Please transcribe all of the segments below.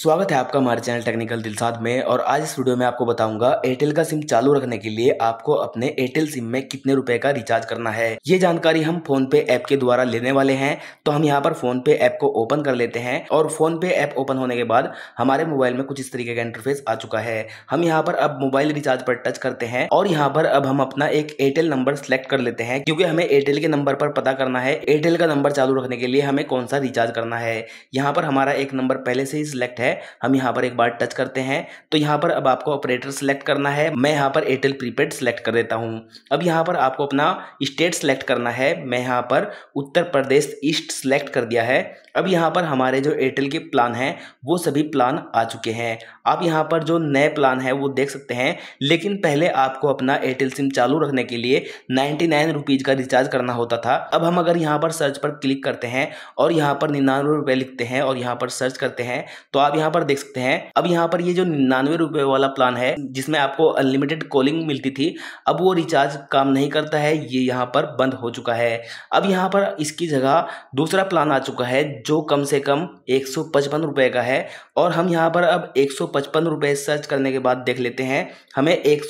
स्वागत है आपका हमारे चैनल टेक्निकल दिलसाद में और आज इस वीडियो में आपको बताऊंगा एयरटेल का सिम चालू रखने के लिए आपको अपने एयरटेल सिम में कितने रुपए का रिचार्ज करना है ये जानकारी हम फोन पे ऐप के द्वारा लेने वाले हैं तो हम यहाँ पर फोन पे ऐप को ओपन कर लेते हैं और फोन पे ऐप ओपन होने के बाद हमारे मोबाइल में कुछ इस तरीके का इंटरफेस आ चुका है हम यहाँ पर अब मोबाइल रिचार्ज पर टच करते हैं और यहाँ पर अब हम अपना एक एयरटेल नंबर सेलेक्ट कर लेते हैं क्योंकि हमें एयरटेल के नंबर पर पता करना है एयरटेल का नंबर चालू रखने के लिए हमें कौन सा रिचार्ज करना है यहाँ पर हमारा एक नंबर पहले से ही सिलेक्ट है है हम यहाँ पर एक बार टच करते हैं तो यहाँ पर अब आपको ऑपरेटर सेलेक्ट करना है मैं यहाँ पर एयरटेल प्रीपेड सेलेक्ट कर देता हूँ अब यहाँ पर आपको अपना स्टेट सेलेक्ट करना है मैं यहाँ पर उत्तर प्रदेश ईस्ट सेलेक्ट कर दिया है अब यहाँ पर हमारे जो एयरटेल के प्लान हैं वो सभी प्लान आ चुके हैं आप यहाँ पर जो नए प्लान है वो देख सकते हैं लेकिन पहले आपको अपना एयरटेल सिम चालू रखने के लिए नाइन्टी नाइन रुपीज़ का रिचार्ज करना होता था अब हम अगर यहाँ पर सर्च पर क्लिक करते हैं और यहाँ पर निन्यानवे रुपये लिखते हैं और यहाँ पर सर्च करते हैं तो आप यहाँ पर देख सकते हैं अब यहाँ पर ये जो निन्यानवे रुपए वाला प्लान है जिसमें आपको अनलिमिटेड कॉलिंग मिलती थी अब वो रिचार्ज काम नहीं करता है ये यहाँ पर बंद हो चुका है अब यहाँ पर इसकी जगह दूसरा प्लान आ चुका है जो कम से कम एक सौ का है और हम यहाँ पर अब एक रुपए सर्च करने के बाद देख लेते हैं हमें एक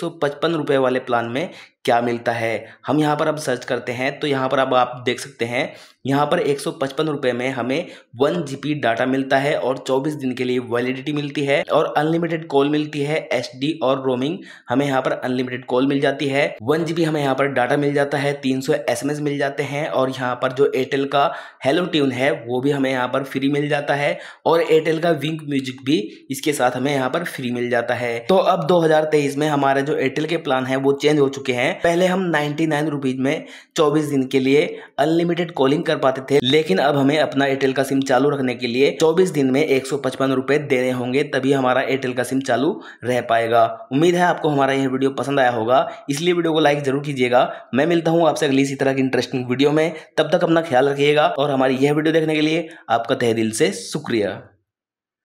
रुपए वाले प्लान में क्या मिलता है हम यहाँ पर अब सर्च करते हैं तो यहाँ पर अब आप देख सकते हैं यहाँ पर एक सौ में हमें वन जी डाटा मिलता है और 24 दिन के लिए वैलिडिटी मिलती है और अनलिमिटेड कॉल मिलती है एच और रोमिंग हमें यहाँ पर अनलिमिटेड कॉल मिल जाती है वन जी हमें यहाँ पर डाटा मिल जाता है तीन सौ मिल जाते हैं और यहाँ पर जो एयरटेल का हेलो ट्यून है वो भी हमें यहाँ पर फ्री मिल जाता है और एयरटेल का विंक म्यूजिक भी इसके साथ हमें यहाँ पर फ्री मिल जाता है तो अब 2023 में हमारे जो एयरटेल के प्लान है वो चेंज हो चुके हैं पहले हम नाइन्टी नाइन रुपीज़ में चौबीस दिन के लिए अनलिमिटेड कॉलिंग कर पाते थे लेकिन अब हमें अपना एयरटेल का सिम चालू रखने के लिए चौबीस दिन में एक सौ पचपन रुपये देने होंगे तभी हमारा एयरटेल का सिम चालू रह पाएगा उम्मीद है आपको हमारा यह वीडियो पसंद आया होगा इसलिए वीडियो को लाइक जरूर कीजिएगा मैं मिलता हूँ आपसे अगली इसी तरह की इंटरेस्टिंग वीडियो में तब तक अपना ख्याल रखिएगा और हमारी यह वीडियो देखने के लिए आपका तह दिल से शुक्रिया